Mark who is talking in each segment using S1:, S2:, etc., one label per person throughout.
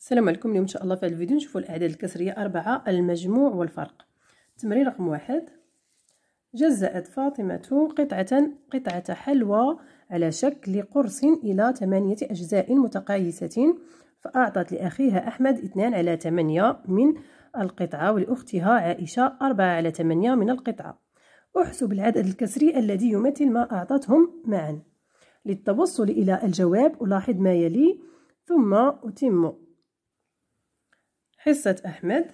S1: السلام عليكم اليوم ان شاء الله في هذا الفيديو نشوفوا الاعداد الكسريه أربعة المجموع والفرق تمرين رقم واحد جزأت فاطمة قطعة قطعة حلوى على شكل قرص إلى ثمانية أجزاء متقايسة فأعطت لأخيها أحمد اثنان على ثمانية من القطعة ولأختها عائشة أربعة على ثمانية من القطعة احسب العدد الكسري الذي يمثل ما أعطتهم معا للتوصل إلى الجواب ألاحظ ما يلي ثم أتم حصة أحمد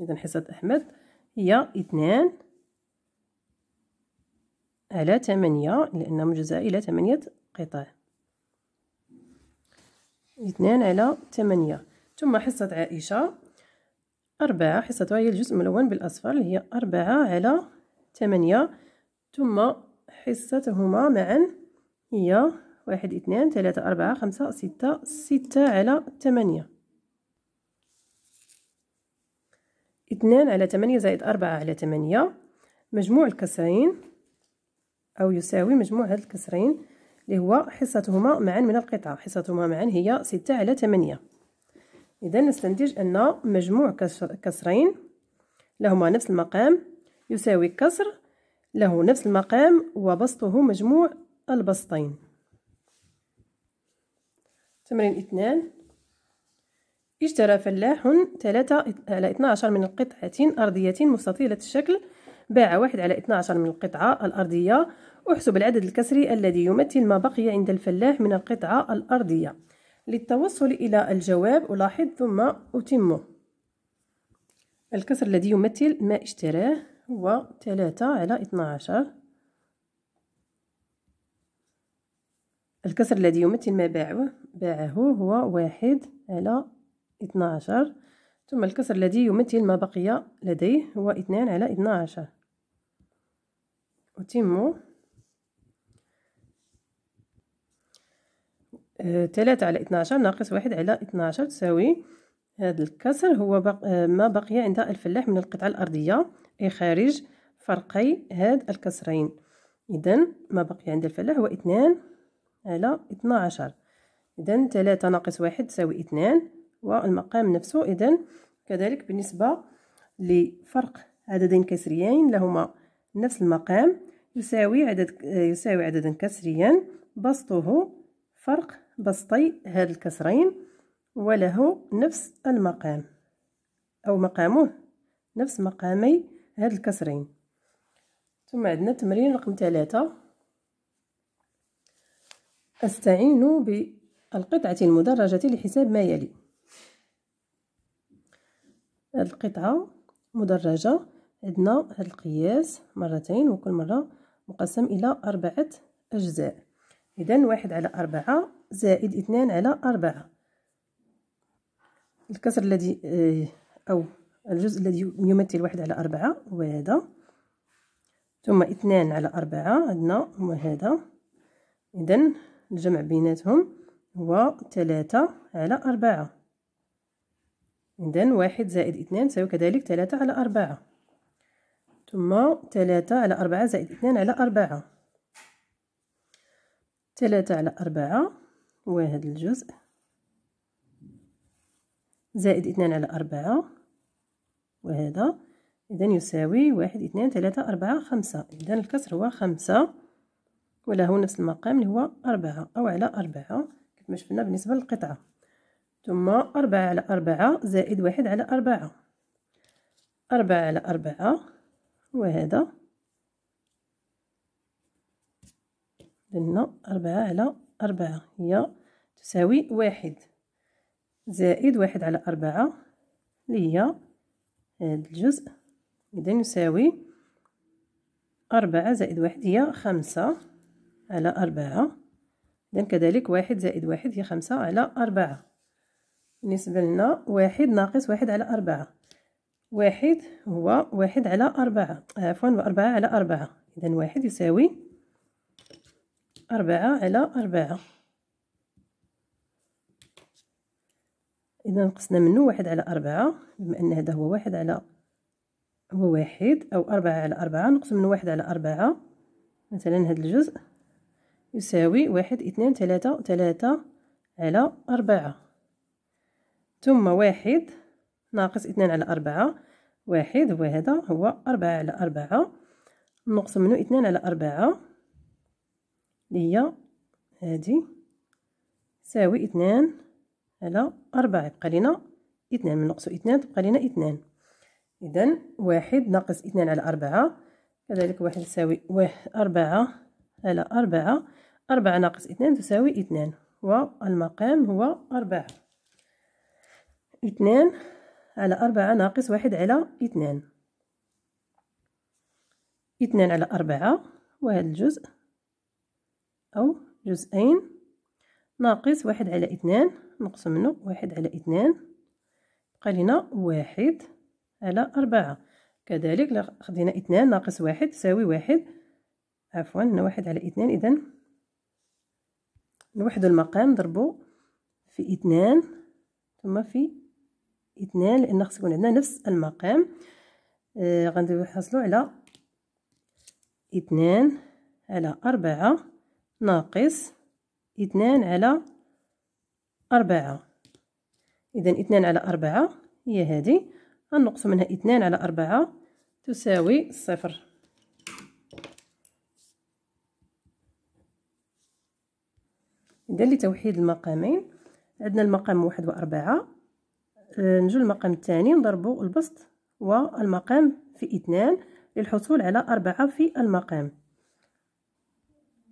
S1: إذا حصة أحمد هي اثنان على ثمانية لأن مجزأة إلى ثمانية قطع اثنان على ثمانية ثم حصة عائشة أربعة حصتها هي الجزء ملون بالأصفر هي أربعة على ثمانية ثم حصتهما معا هي واحد اثنان ثلاثة أربعة خمسة ستة ستة على ثمانية 2 على 8 زائد 4 على 8 مجموع الكسرين أو يساوي مجموع هاد الكسرين اللي هو حصتهما معا من القطعة حصتهما معا هي 6 على 8 إذا نستنتج أن مجموع كسر كسرين لهما نفس المقام يساوي كسر له نفس المقام وبسطه مجموع البسطين تمرين اثنان اشترى فلاح ثلاثة على عشر من القطعة أرضية مستطيلة الشكل باع واحد على عشر من القطعة الأرضية احسب العدد الكسري الذي يمثل ما بقي عند الفلاح من القطعة الأرضية للتوصل إلى الجواب ألاحظ ثم أتمه الكسر الذي يمثل ما اشتراه هو ثلاثة على عشر الكسر الذي يمثل ما باعه باعه هو واحد على 12 ثم الكسر الذي يمثل ما بقي لديه هو اثنان على 12 عشر أتم ثلاثة على 12 ناقص واحد على 12 تساوي هذا الكسر هو بق... آه، ما بقي عند الفلاح من القطعة الأرضية أي خارج فرقي هاد الكسرين إذا ما بقي عند الفلاح هو اثنان على 12 إذا ثلاثة ناقص واحد تساوي اثنان والمقام نفسه إذا كذلك بالنسبة لفرق عددين كسريين لهما نفس المقام يساوي عدد يساوي عددا كسريا بسطه فرق بسطي هاد الكسرين وله نفس المقام أو مقامه نفس مقامي هاد الكسرين ثم عندنا تمرين رقم ثلاثة أستعين بالقطعة المدرجة لحساب ما يلي هاد القطعة مدرجة عندنا هاد القياس مرتين وكل مرة مقسم إلى أربعة أجزاء إذا واحد على أربعة زائد اثنان على أربعة الكسر الذي آه، أو الجزء الذي يمثل واحد على أربعة هو هذا ثم اثنان على أربعة عندنا هو هذا إذا الجمع بيناتهم هو ثلاثة على أربعة إذن واحد زائد اثنان تساوي كذلك ثلاثة على أربعة ثم ثلاثة على أربعة زائد اثنان على أربعة ثلاثة على أربعة وهذا الجزء زائد اثنان على أربعة وهذا إذن يساوي واحد اثنان ثلاثة أربعة خمسة إذن الكسر هو خمسة وله نفس المقام اللي هو أربعة أو على أربعة كما شفنا بالنسبة للقطعة ثم أربعة على أربعة زائد واحد على أربعة أربعة على أربعة وهذا لنا أربعة على أربعة هي تساوي واحد زائد واحد على أربعة لي هي الجزء إذا يساوي أربعة زائد واحد هي خمسة على أربعة إذا كذلك واحد زائد واحد هي خمسة على أربعة بالنسبة لنا واحد ناقص واحد على أربعة واحد هو واحد على أربعة عفوا أربعة على أربعة إذا واحد يساوي أربعة على أربعة إذا نقصنا منه واحد على أربعة بما أن هذا هو واحد على هو واحد أو أربعة على أربعة نقص منه واحد على أربعة مثلا هذا الجزء يساوي واحد اثنين ثلاثة ثلاثة على أربعة ثم واحد ناقص اثنان على أربعة واحد هو هذا هو أربعة على أربعة نقص منه اثنان على أربعة هي هادي تساوي اثنان على أربعة يبقى لنا اثنان من نقص اثنان تبقى لنا اثنان إذا واحد ناقص اثنان على أربعة كذلك واحد ساوي واحد أربعة على أربعة أربعة ناقص اثنان تساوي اثنان والمقام هو أربعة اثنان على أربعة ناقص واحد على اثنان اثنان على أربعة وهذا الجزء أو جزئين ناقص واحد على اثنان نقص منه واحد على اثنان بقى لنا واحد على أربعة كذلك لو خدينا اثنان ناقص واحد تساوي واحد عفوا هنا واحد على اثنان إذا نوحدو المقام نضربو في اثنان ثم في اثنان لان خص يكون عندنا نفس المقام آه نحصلو على اثنان على أربعة ناقص اثنان على أربعة إذا اثنان على أربعة هي هذه غنقص منها اثنان على أربعة تساوي صفر إذا لتوحيد المقامين عندنا المقام واحد وأربعة آه، نجو المقام الثاني نضربو البسط والمقام في اثنان للحصول على أربعة في المقام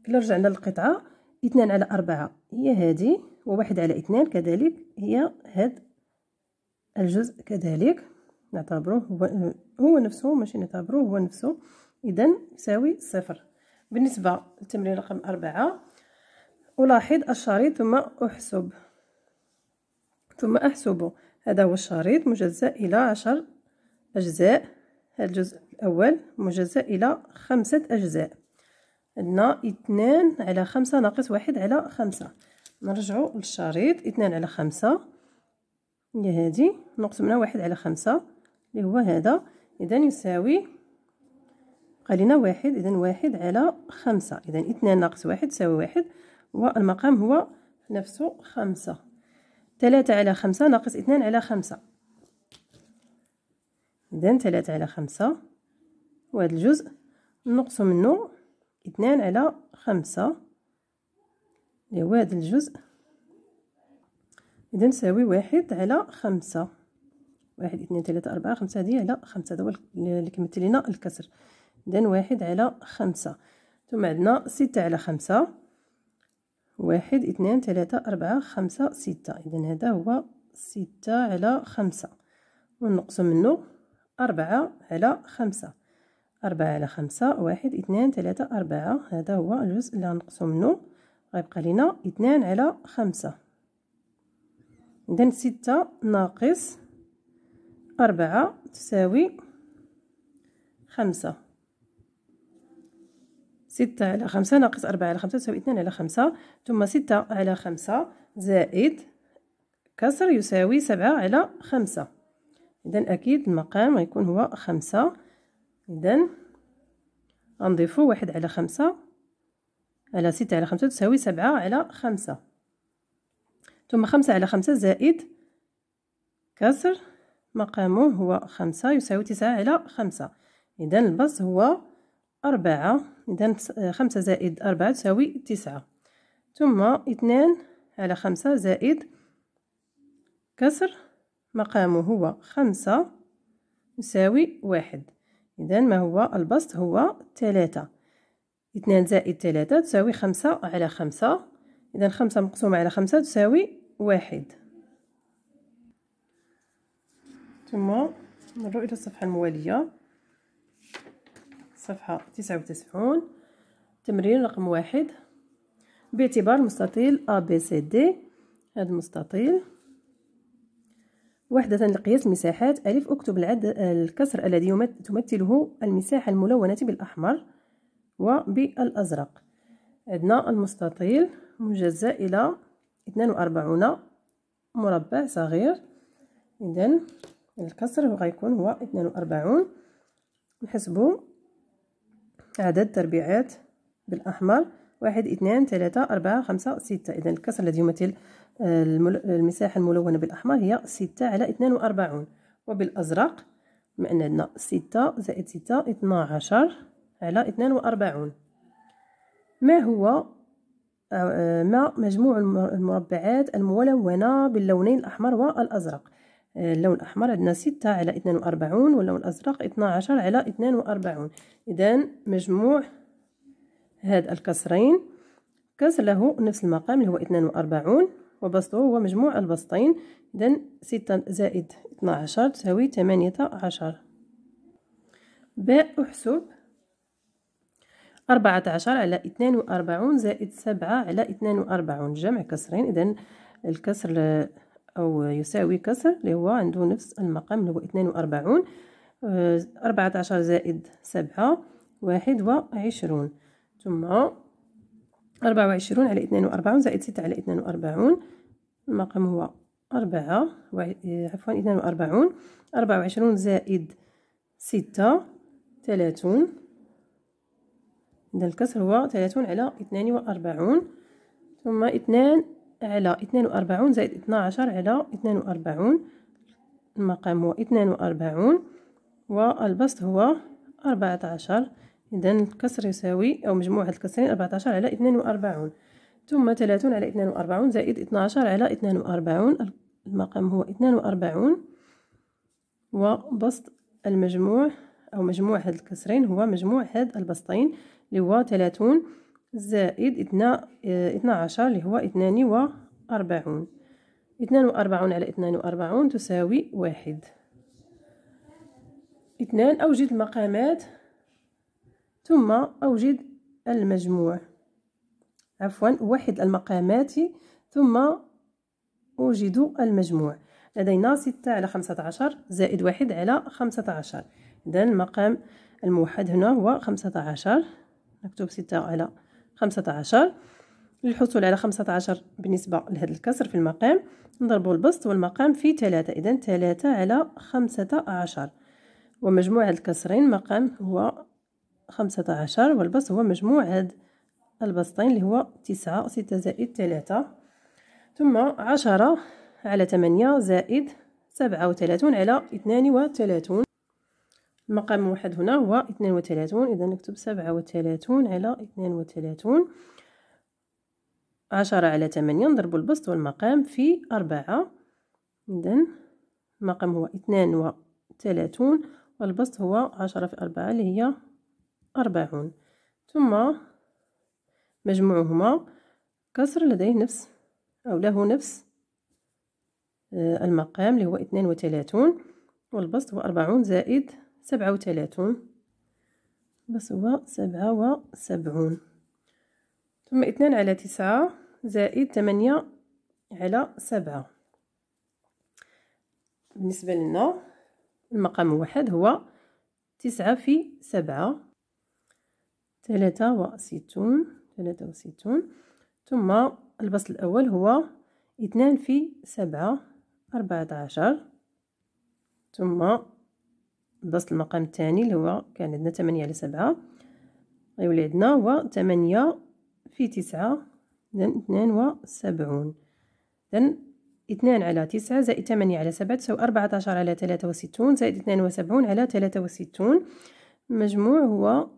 S1: رجعنا للقطعة اثنان على أربعة هي هذه وواحد على اثنان كذلك هي هاد الجزء كذلك نعتبروه هو, هو نفسه ماشي نعتبروه هو نفسه إذا يساوي صفر بالنسبة للتمرين رقم أربعة ألاحظ الشريط ثم أحسب ثم أحسبه هذا هو الشريط مجزأ إلى عشر أجزاء الجزء الأول مجزأ إلى خمسة أجزاء عندنا اثنان على خمسة ناقص واحد على خمسة نرجعو للشريط اثنان على خمسة هي هادي نقص منها واحد على خمسة اللي هو هذا إذا يساوي بقى لينا واحد إذا واحد على خمسة إذا اثنان ناقص واحد تساوي واحد والمقام هو نفسه خمسة ثلاثة على خمسة ناقص اثنان على خمسة إذن ثلاثة على خمسة وهذا الجزء نقص منه اثنان على خمسة هو هذا الجزء إذن نساوي واحد على خمسة واحد اثنين ثلاثة أربعة خمسة هذه على خمسة هذا هو اللي كملت لينا الكسر إذن واحد على خمسة ثم عندنا ستة على خمسة واحد اثنان ثلاثة أربعة خمسة ستة إذا هذا هو ستة على خمسة ونقص منه أربعة على خمسة أربعة على خمسة واحد اثنان ثلاثة أربعة هذا هو الجزء اللي غنقصو منه غيبقى لينا اثنان على خمسة إذا ستة ناقص أربعة تساوي خمسة ستة على خمسة ناقص أربعة على خمسة تساوي اثنان على خمسة ثم ستة على خمسة زائد كسر يساوي سبعة على خمسة إذا أكيد المقام غيكون هو خمسة إذا غنضيفو واحد على خمسة على ستة على خمسة تساوي سبعة على خمسة ثم خمسة على خمسة زائد كسر مقامه هو خمسة يساوي تسعة على خمسة إذا البسط هو أربعة إذا خمسة زائد أربعة تساوي تسعة ثم اثنان على خمسة زائد كسر مقامه هو خمسة يساوي واحد إذا ما هو البسط هو ثلاثة اثنان زائد ثلاثة تساوي خمسة على خمسة إذا خمسة مقسومة على خمسة تساوي واحد ثم نروح إلى الصفحة الموالية صفحة تسعة وتسعون تمرين رقم واحد باعتبار مستطيل أ بي سي دي هذا المستطيل وحدة لقياس مساحات ألف أكتب العد الكسر الذي تمثله المساحة الملونة بالأحمر وبالأزرق عندنا المستطيل مجزأ إلى 42 مربع صغير إذا الكسر غيكون هو 42 نحسبو عدد تربيعات بالأحمر واحد اثنان ثلاثة أربعة خمسة ستة إذا الكسر الذي يمثل آه، المساحة الملونة بالأحمر هي ستة على اثنان وأربعون وبالأزرق بما أن عندنا ستة زائد ستة اثنا عشر على اثنان وأربعون ما هو آه، آه، ما مجموع المربعات الملونة باللونين الأحمر والأزرق اللون الأحمر عندنا ستة على اثنان وأربعون واللون الأزرق اثنا عشر على اثنان وأربعون إذا مجموع هاد الكسرين كسر له نفس المقام اللي هو اثنان وأربعون وبسطه هو مجموع البسطين إذا ستة زائد اثنا عشر تساوي ثمانية عشر باء أحسب أربعة عشر على اثنان وأربعون زائد سبعة على اثنان وأربعون جمع كسرين إذا الكسر أو يساوي كسر اللي هو عنده نفس المقام اللي هو اثنان وأربعون آه، أربعة عشر زائد سبعة واحد وعشرون ثم أربعة وعشرون على اثنان وأربعون زائد ستة على اثنان وأربعون المقام هو أربعة آه، عفوا اثنان وأربعون أربعة وعشرون زائد ستة ثلاثون إذا الكسر هو ثلاثون على اثنان وأربعون ثم اثنان على اثنان وأربعون زائد اثنا عشر على اثنان وأربعون المقام هو اثنان وأربعون والبسط هو أربعة عشر إذا الكسر يساوي أو مجموعة الكسرين أربعة عشر على اثنان وأربعون ثم ثلاثون على اثنان وأربعون زائد اثنا عشر على اثنان وأربعون المقام هو اثنان وأربعون وبسط المجموع أو مجموع هاد الكسرين هو مجموع هاد البسطين اللي هو ثلاثون زائد اثنا آه، اثنا عشر اللي هو اثنان وأربعون اثنان وأربعون على اثنان وأربعون تساوي واحد اثنان أوجد المقامات ثم أوجد المجموع عفوا واحد المقامات ثم أوجد المجموع لدينا ستة على خمسة عشر زائد واحد على خمسة عشر إذن المقام الموحد هنا هو خمسة عشر نكتب ستة على 15 للحصول على 15 بالنسبة لهذا الكسر في المقام نضربوا البسط والمقام في 3 إذا 3 على 15 ومجموع هاد الكسرين مقام هو 15 والبسط هو مجموع هاد البسطين اللي هو 9 6 زائد 3 ثم 10 على 8 زائد 37 على 32 مقام واحد هنا هو اثنان وثلاثون إذا نكتب سبعة وثلاثون على اثنان وثلاثون عشرة على ثمانية نضرب البسط والمقام في أربعة إذا المقام هو اثنان وثلاثون والبسط هو عشرة في أربعة اللي هي أربعون ثم مجموعهما كسر لديه نفس أو له نفس آه، المقام اللي هو اثنان وثلاثون والبسط هو أربعون زائد سبعة وثلاثون بس هو سبعة وسبعون ثم اثنان على تسعة زائد ثمانية على سبعة بالنسبة لنا المقام واحد هو تسعة في سبعة ثلاثة وستون ثلاثة وستون ثم البسط الأول هو اثنان في سبعة أربعة عشر ثم ضغط المقام الثاني اللي هو كان عندنا 8 على 7 غيولي عندنا هو 8 في 9 إذن 72 إذن 2 على 9 زائد 8 على 7 تساوي 14 على 63 زائد 72 على 63 المجموع هو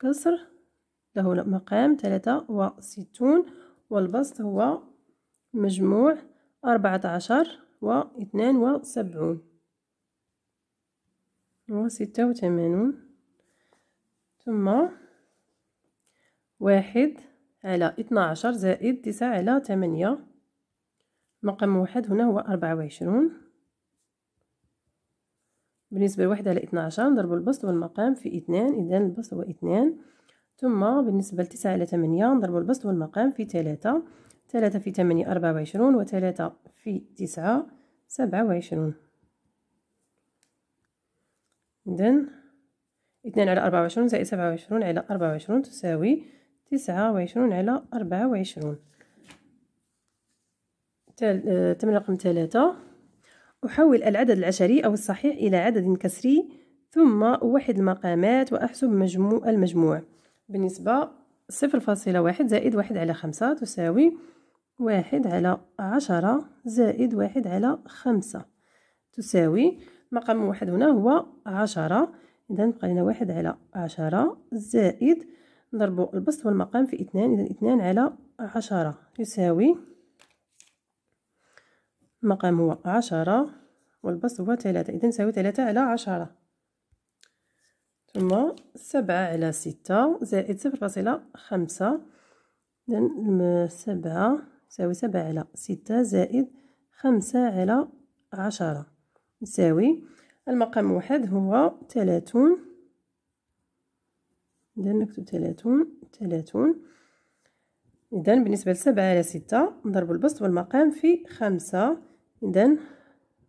S1: كسر له مقام 63 والبسط هو مجموع 14 و 72 وستة وثمانون ثم واحد على اثنا عشر زائد تسعة على ثمانية مقام واحد هنا هو أربعة وعشرون بالنسبة لواحد على اثنا عشر نضرب البسط والمقام في اثنان إذا البسط هو اثنان ثم بالنسبة لتسعة على ثمانية نضرب البسط والمقام في ثلاثة ثلاثة في ثمانية أربعة وعشرون وثلاثة في تسعة سبعة وعشرون إذن اثنان على أربعة وعشرون زائد سبعة وعشرون على أربعة وعشرون تساوي تسعة وعشرون على أربعة وعشرون آه، تم رقم ثلاثة أحول العدد العشري أو الصحيح إلى عدد كسري ثم أوحد المقامات وأحسب مجموع المجموع بالنسبة صفر فاصلة واحد زائد واحد على خمسة تساوي واحد على عشرة زائد واحد على خمسة تساوي مقام واحد هنا هو عشرة إذا بقى لنا واحد على عشرة زائد نضربو البسط والمقام في اثنان إذا اثنان على عشرة يساوي المقام هو عشرة والبسط هو ثلاثة إذا نساوي ثلاثة على عشرة ثم سبعة على ستة زائد صفر فاصلة خمسة إذا سبعة يساوي سبعة على ستة زائد خمسة على عشرة يساوي المقام واحد هو تلاتون إذا نكتب تلاتون تلاتون إذا بالنسبة لسبعة على ستة نضرب البسط والمقام في خمسة إذا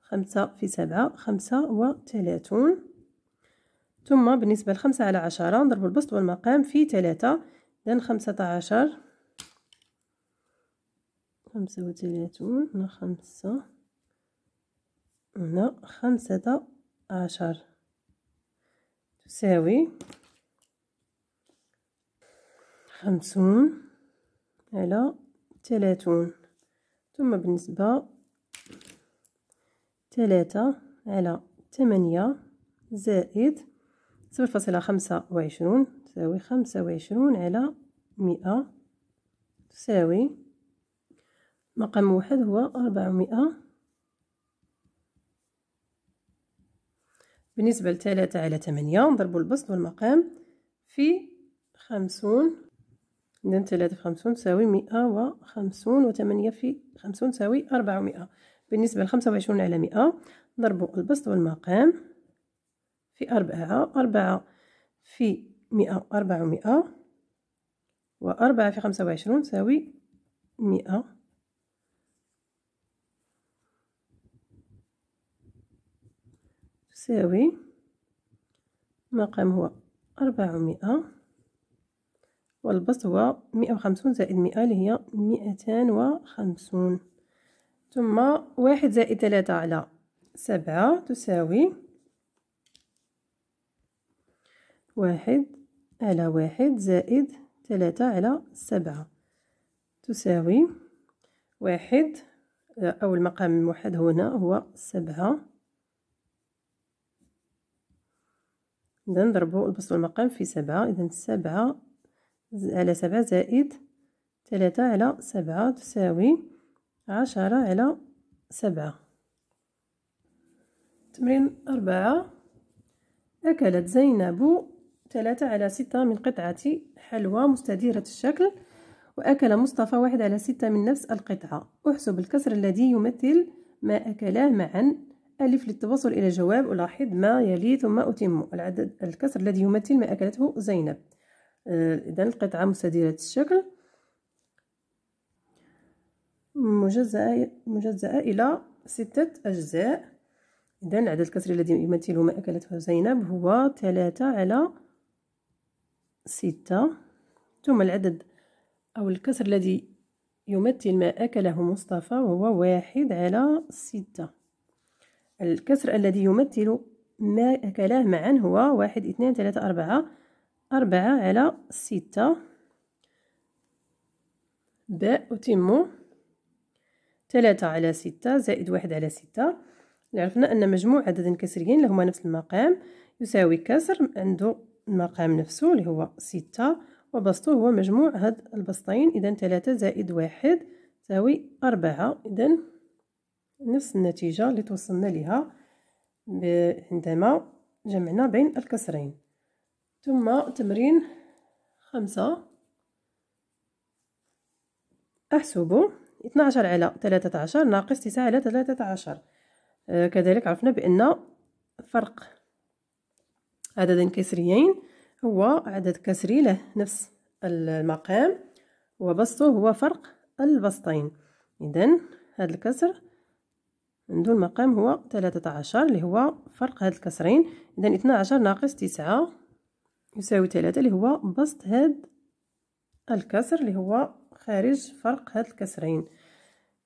S1: خمسة في سبعة خمسة وتلاتون ثم بالنسبة لخمسة على عشرة نضرب البسط والمقام في تلاتة إذا خمسة عشر خمسة وتلاتون خمسة هنا خمسة عشر تساوي خمسون على ثلاثون ثم بالنسبة ثلاثة على ثمانية زائد صفر فاصلة خمسة وعشرون تساوي خمسة وعشرون على مئة تساوي مقام واحد هو أربعمائة بالنسبة لتلاتة على تمانية نضربوا البسط والمقام في خمسون إذن تلاتة في خمسون تساوي مئة وخمسون وتمانية في خمسون تساوي أربعمائة بالنسبة لخمسة وعشرون على مئة نضربوا البسط والمقام في أربعة أربعة في مئة أربعمائة وأربعة في خمسة وعشرون تساوي مئة تساوي المقام هو أربعمائة والبسط هو مئة وخمسون زائد مئة اللي هي مئتان وخمسون ثم واحد زائد تلاتة على سبعة تساوي واحد على واحد زائد تلاتة على سبعة تساوي واحد أو المقام الموحد هنا هو سبعة إذا نضربو البسط والمقام في سبعة إذا سبعة على سبعة زائد ثلاثة على سبعة تساوي عشرة على سبعة تمرين أربعة أكلت زينب ثلاثة على ستة من قطعة حلوى مستديرة الشكل وأكل مصطفى واحد على ستة من نفس القطعة أحسب الكسر الذي يمثل ما أكلاه معا ألف للتوصل إلى جواب ألاحظ ما يلي ثم أتم العدد الكسر الذي يمثل ما أكلته زينب آه، إذن القطعة مستديرة الشكل مجزأة, مجزأة إلى ستة أجزاء إذن عدد الكسر الذي يمثل ما أكلته زينب هو ثلاثة على ستة ثم العدد أو الكسر الذي يمثل ما أكله مصطفى وهو واحد على ستة الكسر الذي يمثل ما كلاه معا هو واحد اثنان ثلاثة أربعة أربعة على ستة باء أتم ثلاثة على ستة زائد واحد على ستة عرفنا أن مجموع عدد كسريين لهما نفس المقام يساوي كسر عنده المقام نفسه اللي هو ستة وبسطه هو مجموع هاد البسطين إذا ثلاثة زائد واحد تساوي أربعة إذا نفس النتيجة اللي توصلنا لها عندما جمعنا بين الكسرين ثم تمرين خمسة أحسب 12 على 13 ناقص 9 على 13 آه، كذلك عرفنا بأن فرق عدد كسريين هو عدد كسري له نفس المقام وبسطه هو فرق البسطين إذن هذا الكسر عنده المقام هو 13 اللي هو فرق هاد الكسرين اذا 12 ناقص 9 يساوي 3 اللي هو بسط هاد الكسر اللي هو خارج فرق هاد الكسرين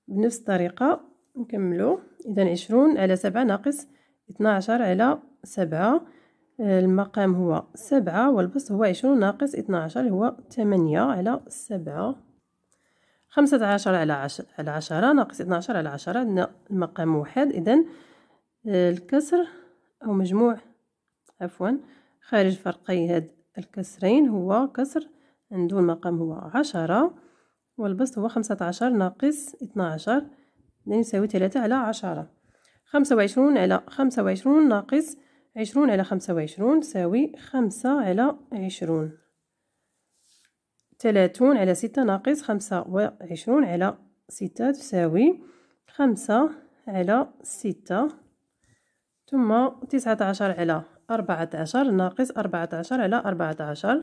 S1: بنفس الطريقه نكملو اذا 20 على 7 ناقص 12 على 7 المقام هو 7 والبسط هو 20 ناقص 12 اللي هو 8 على 7 خمسة عشر على عشر على عشرة ناقص عشر على عشرة عندنا المقام واحد إذا آه، الكسر أو مجموع عفوا خارج فرقي هاد الكسرين هو كسر عنده المقام هو عشرة والبسط هو خمسة عشر ناقص عشر يساوي ثلاثة على عشرة خمسة وعشرون على خمسة وعشرون ناقص عشرون على خمسة وعشرون تساوي خمسة على عشرون 30 على ستة ناقص خمسة وعشرون على ستة تساوي خمسة على ستة ثم 19 على 14 ناقص 14 على 14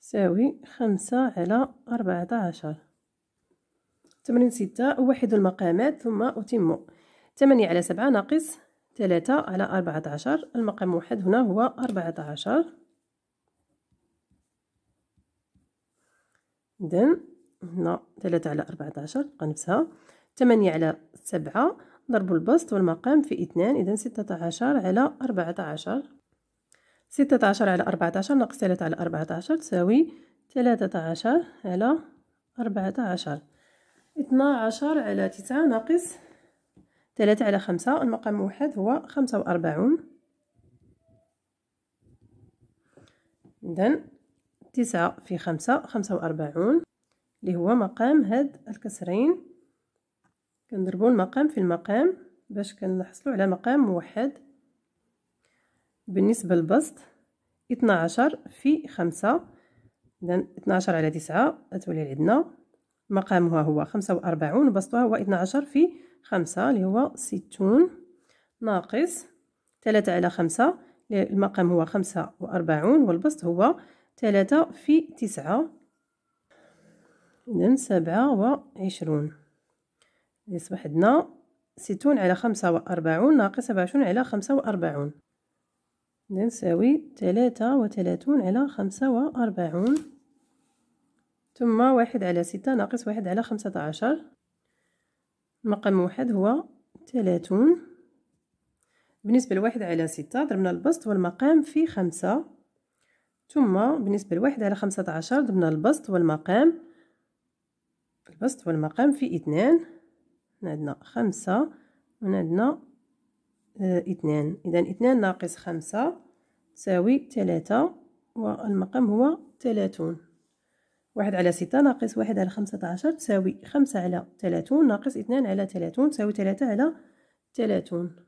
S1: تساوي خمسة على 14 تمرين ستة أوحد المقامات ثم أتم 8 على سبعة ناقص 3 على 14 المقام الواحد هنا هو 14 إذن هنا ثلاثة على أربعة عشر تبقى نفسها ثمانية على سبعة ضرب البسط والمقام في اثنان إذن ستة عشر على أربعة عشر ستة عشر على أربعة عشر ناقص ثلاثة على أربعة عشر تساوي ثلاثة عشر على أربعة عشر اثنا عشر على تسعة ناقص ثلاثة على خمسة المقام الموحد هو خمسة وأربعون إذن تسعة في خمسة خمسة وأربعون اللي هو مقام هاد الكسرين كنضربو المقام في المقام باش كنحصلو على مقام موحد بالنسبة للبسط اثنا عشر في خمسة إذن اثنا عشر على تسعة غتولي عندنا مقامها هو خمسة وأربعون وبسطها هو اثنا عشر في خمسة اللي هو ستون ناقص ثلاثة على خمسة المقام هو خمسة وأربعون والبسط هو ثلاثة في تسعة إذن سبعة وعشرون يصبح عندنا ستون على خمسة وأربعون ناقص سبعة وعشرون على خمسة وأربعون إذن ساوي ثلاثة وثلاثون على خمسة وأربعون ثم واحد على ستة ناقص واحد على خمسة عشر مقام واحد هو ثلاثون بالنسبة لواحد على ستة ضربنا البسط والمقام في خمسة ثم بالنسبة لواحد على خمسة عشر ضمن البسط والمقام البسط والمقام في اثنان عندنا خمسة وعندنا آه، اثنان إذن اثنان ناقص خمسة تساوي ثلاثة والمقام هو ثلاثون واحد على ستة ناقص واحد على خمسة عشر تساوي خمسة على ثلاثون ناقص اثنان على ثلاثون تساوي ثلاثة على ثلاثون